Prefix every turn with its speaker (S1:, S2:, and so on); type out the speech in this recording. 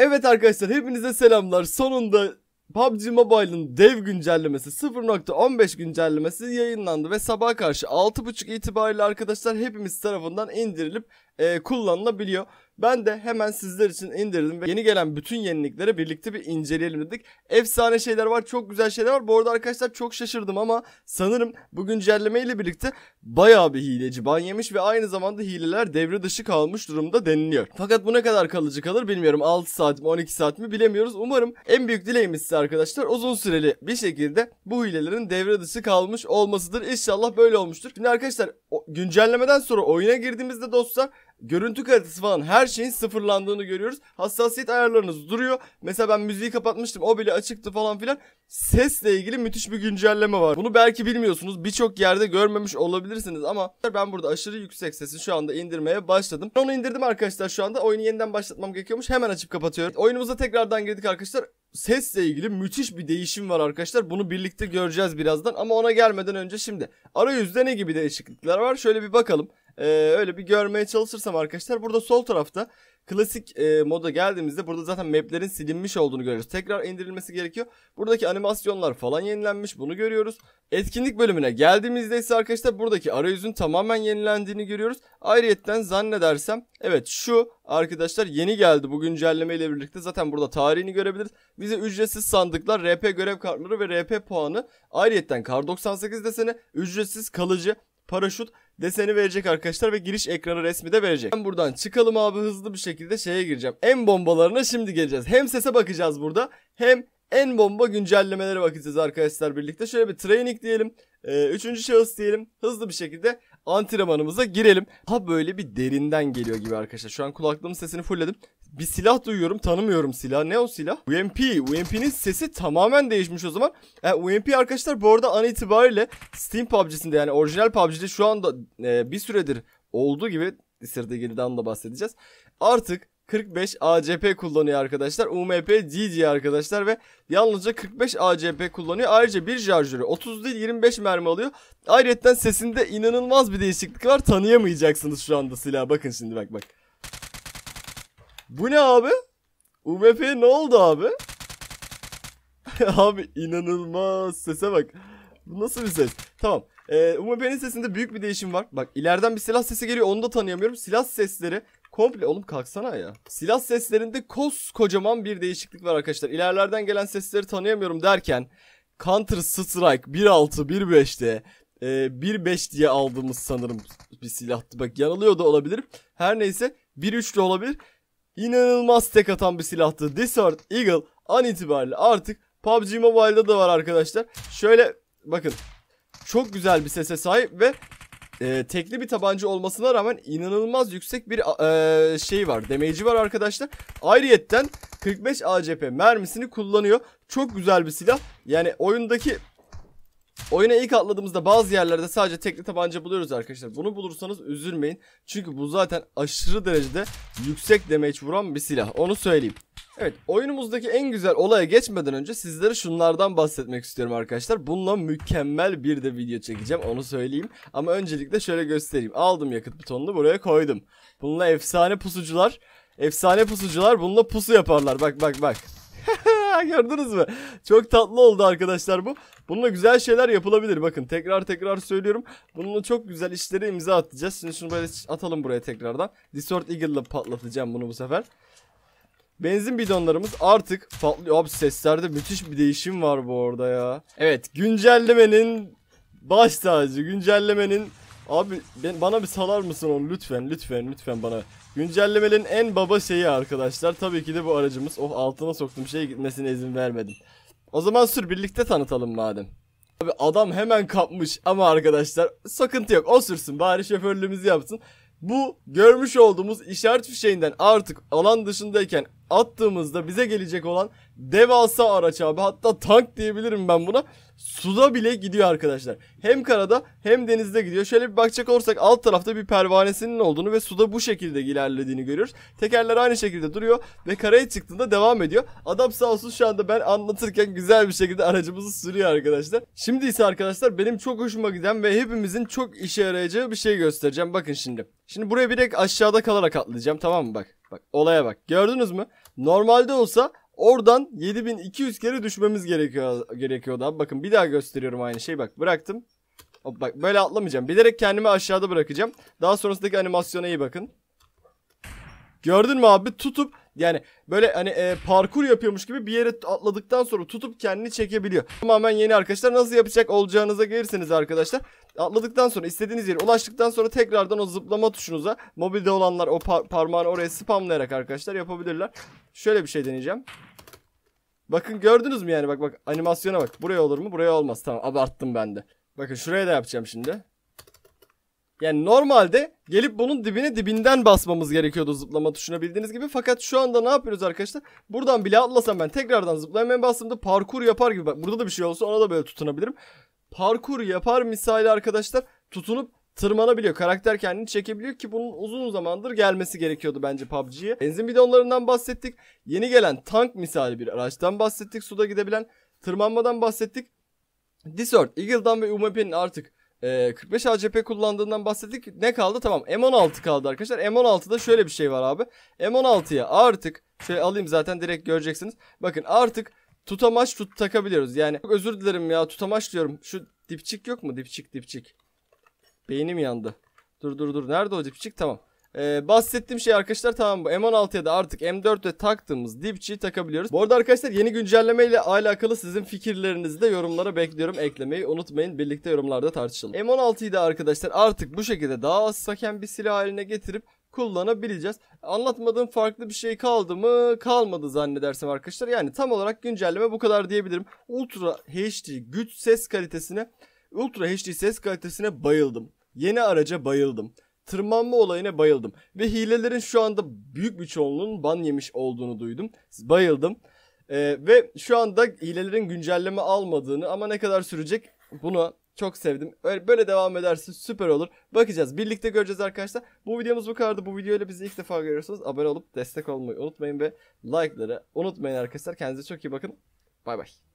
S1: Evet arkadaşlar hepinize selamlar. Sonunda PUBG Mobile'ın dev güncellemesi 0.15 güncellemesi yayınlandı ve sabah karşı 6.30 itibariyle arkadaşlar hepimiz tarafından indirilip e, kullanılabiliyor. Ben de hemen sizler için indirdim ve yeni gelen bütün yenilikleri birlikte bir inceleyelim dedik. Efsane şeyler var, çok güzel şeyler var. Bu arada arkadaşlar çok şaşırdım ama sanırım bugün güncelleme ile birlikte bayağı bir hileci ban yemiş ve aynı zamanda hileler devre dışı kalmış durumda deniliyor. Fakat bu ne kadar kalıcı kalır bilmiyorum. 6 saat mi 12 saat mi bilemiyoruz. Umarım en büyük dileğimiz ise arkadaşlar uzun süreli bir şekilde bu hilelerin devre dışı kalmış olmasıdır. İnşallah böyle olmuştur. Şimdi arkadaşlar güncellemeden sonra oyuna girdiğimizde dostlar görüntü kalitesi falan her şeyin sıfırlandığını görüyoruz. Hassasiyet ayarlarınız duruyor. Mesela ben müziği kapatmıştım o bile açıktı falan filan. Sesle ilgili müthiş bir güncelleme var. Bunu belki bilmiyorsunuz. Birçok yerde görmemiş olabilirsiniz ama ben burada aşırı yüksek sesi şu anda indirmeye başladım. Onu indirdim arkadaşlar şu anda. Oyunu yeniden başlatmam gerekiyormuş. Hemen açıp kapatıyorum. Oyunumuza tekrardan girdik arkadaşlar sesle ilgili müthiş bir değişim var arkadaşlar. Bunu birlikte göreceğiz birazdan ama ona gelmeden önce şimdi arayüzde ne gibi değişiklikler var şöyle bir bakalım. E, öyle bir görmeye çalışırsam arkadaşlar burada sol tarafta klasik e, moda geldiğimizde burada zaten maplerin silinmiş olduğunu görüyoruz. Tekrar indirilmesi gerekiyor. Buradaki animasyonlar falan yenilenmiş bunu görüyoruz. Etkinlik bölümüne geldiğimizde ise arkadaşlar buradaki arayüzün tamamen yenilendiğini görüyoruz. Ayrıyetten zannedersem evet şu arkadaşlar yeni geldi bu güncelleme ile birlikte zaten burada tarihini görebiliriz. Bize ücretsiz sandıklar, RP görev kartları ve RP puanı ayrıyetten kar 98 desene ücretsiz kalıcı paraşüt deseni verecek arkadaşlar ve giriş ekranı resmi de verecek. Ben buradan çıkalım abi hızlı bir şekilde şeye gireceğim. En bombalarına şimdi geleceğiz. Hem sese bakacağız burada hem en bomba güncellemelere bakacağız arkadaşlar birlikte. Şöyle bir training diyelim. Ee, üçüncü şahıs diyelim. Hızlı bir şekilde antrenmanımıza girelim. Ha böyle bir derinden geliyor gibi arkadaşlar. Şu an kulaklığımın sesini fullledim. Bir silah duyuyorum tanımıyorum silah. Ne o silah? UMP. UMP'nin sesi tamamen değişmiş o zaman. E, UMP arkadaşlar bu arada an itibariyle Steam PUBG'sinde yani orijinal PUBG'de şu anda e, bir süredir olduğu gibi Sırda geriden da bahsedeceğiz. Artık 45 ACP kullanıyor arkadaşlar. UMP DD arkadaşlar ve yalnızca 45 ACP kullanıyor. Ayrıca bir şarjörü 30 değil 25 mermi alıyor. Ayrıca sesinde inanılmaz bir değişiklik var. Tanıyamayacaksınız şu anda silah. Bakın şimdi bak bak. Bu ne abi? UMP ne oldu abi? abi inanılmaz sese bak. Bu nasıl bir ses? Tamam. Ee, UMP'nin sesinde büyük bir değişim var. Bak ileriden bir silah sesi geliyor onu da tanıyamıyorum. Silah sesleri Komple oğlum kalksana ya. Silah seslerinde koskocaman bir değişiklik var arkadaşlar. İlerlerden gelen sesleri tanıyamıyorum derken Counter Strike 1.6 1.5'te e, 1.5 diye aldığımız sanırım bir silahtı. Bak yanılıyor da olabilir. Her neyse 1.3 de olabilir. İnanılmaz tek atan bir silahtı. Desert Eagle an itibariyle artık PUBG Mobile'da da var arkadaşlar. Şöyle bakın çok güzel bir sese sahip ve e, tekli bir tabanca olmasına rağmen inanılmaz yüksek bir e, şey var. Demeyici var arkadaşlar. Ayrıyetten 45 ACP mermisini kullanıyor. Çok güzel bir silah. Yani oyundaki Oyuna ilk atladığımızda bazı yerlerde sadece tekli tabanca buluyoruz arkadaşlar. Bunu bulursanız üzülmeyin. Çünkü bu zaten aşırı derecede yüksek damage vuran bir silah. Onu söyleyeyim. Evet oyunumuzdaki en güzel olaya geçmeden önce sizlere şunlardan bahsetmek istiyorum arkadaşlar. Bununla mükemmel bir de video çekeceğim onu söyleyeyim. Ama öncelikle şöyle göstereyim. Aldım yakıt butonunu buraya koydum. Bununla efsane pusucular, efsane pusucular bununla pusu yaparlar. Bak bak bak. Gördünüz mü? Çok tatlı oldu arkadaşlar bu. Bununla güzel şeyler yapılabilir. Bakın tekrar tekrar söylüyorum. Bununla çok güzel işlere imza atacağız. Şimdi şunu böyle atalım buraya tekrardan. Discord Eagle'la patlatacağım bunu bu sefer. Benzin bidonlarımız artık patlıyor. Abi seslerde müthiş bir değişim var bu orada ya. Evet güncellemenin baş tacı güncellemenin Abi ben, bana bir salar mısın onu lütfen lütfen lütfen bana. Güncellemenin en baba şeyi arkadaşlar tabii ki de bu aracımız. Oh altına soktum şey gitmesine izin vermedim. O zaman sür birlikte tanıtalım madem. Abi adam hemen kapmış ama arkadaşlar sakıntı yok o sürsün bari şoförlüğümüzü yapsın. Bu görmüş olduğumuz işaret fişeğinden artık alan dışındayken attığımızda bize gelecek olan devasa araç abi hatta tank diyebilirim ben buna suda bile gidiyor arkadaşlar. Hem karada hem denizde gidiyor. Şöyle bir bakacak olursak alt tarafta bir pervanesinin olduğunu ve suda bu şekilde ilerlediğini görüyoruz. Tekerler aynı şekilde duruyor ve karaya çıktığında devam ediyor. Adam sağ olsun şu anda ben anlatırken güzel bir şekilde aracımızı sürüyor arkadaşlar. Şimdi ise arkadaşlar benim çok hoşuma giden ve hepimizin çok işe yarayacağı bir şey göstereceğim. Bakın şimdi. Şimdi buraya direkt aşağıda kalarak atlayacağım tamam mı bak. Bak olaya bak. Gördünüz mü? Normalde olsa oradan 7200 kere düşmemiz gerekiyor gerekiyordu abi. Bakın bir daha gösteriyorum aynı şeyi. Bak bıraktım. Hop, bak böyle atlamayacağım. Bilerek kendimi aşağıda bırakacağım. Daha sonrasındaki animasyona iyi bakın. Gördün mü abi? Tutup yani böyle hani e, parkur yapıyormuş gibi bir yere atladıktan sonra tutup kendini çekebiliyor. Tamamen yeni arkadaşlar nasıl yapacak olacağınıza gelirseniz arkadaşlar. Atladıktan sonra istediğiniz yere ulaştıktan sonra tekrardan o zıplama tuşunuza mobilde olanlar o par parmağını oraya spamlayarak arkadaşlar yapabilirler. Şöyle bir şey deneyeceğim. Bakın gördünüz mü yani bak bak animasyona bak. Buraya olur mu? Buraya olmaz. Tamam abarttım ben de. Bakın şuraya da yapacağım şimdi. Yani normalde gelip bunun dibine dibinden basmamız gerekiyordu zıplama tuşuna bildiğiniz gibi. Fakat şu anda ne yapıyoruz arkadaşlar? Buradan bile atlasam ben tekrardan zıplayayım. Ben bastığımda parkur yapar gibi. Bak burada da bir şey olsa ona da böyle tutunabilirim. Parkur yapar misali arkadaşlar tutunup tırmanabiliyor. Karakter kendini çekebiliyor ki bunun uzun zamandır gelmesi gerekiyordu bence PUBG'ye. Benzin bidonlarından bahsettik. Yeni gelen tank misali bir araçtan bahsettik. Suda gidebilen tırmanmadan bahsettik. Desert. Eagle'dan ve UMP'nin artık e, 45 ACP kullandığından bahsettik. Ne kaldı? Tamam M16 kaldı arkadaşlar. M16'da şöyle bir şey var abi. M16'ya artık şöyle alayım zaten direkt göreceksiniz. Bakın artık tutamaç tut takabiliyoruz. Yani çok özür dilerim ya tutamaç diyorum. Şu dipçik yok mu? Dipçik dipçik. Beynim yandı. Dur dur dur. Nerede o dipçik? Tamam. Ee, bahsettiğim şey arkadaşlar tamam bu M16'ya da artık m 4te taktığımız dipçi takabiliyoruz. Bu arada arkadaşlar yeni güncelleme ile alakalı sizin fikirlerinizi de yorumlara bekliyorum. Eklemeyi unutmayın. Birlikte yorumlarda tartışalım. M16'yı da arkadaşlar artık bu şekilde daha az saken bir silah haline getirip kullanabileceğiz. Anlatmadığım farklı bir şey kaldı mı? Kalmadı zannedersem arkadaşlar. Yani tam olarak güncelleme bu kadar diyebilirim. Ultra HD güç ses kalitesine, Ultra HD ses kalitesine bayıldım. Yeni araca bayıldım tırmanma olayına bayıldım. Ve hilelerin şu anda büyük bir çoğunluğun ban yemiş olduğunu duydum. Bayıldım. Ee, ve şu anda hilelerin güncelleme almadığını ama ne kadar sürecek bunu çok sevdim. Böyle, böyle devam ederse süper olur. Bakacağız. Birlikte göreceğiz arkadaşlar. Bu videomuz bu kadardı. Bu videoyla bizi ilk defa görüyorsunuz. Abone olup destek olmayı unutmayın ve like'ları unutmayın arkadaşlar. Kendinize çok iyi bakın. Bay bay.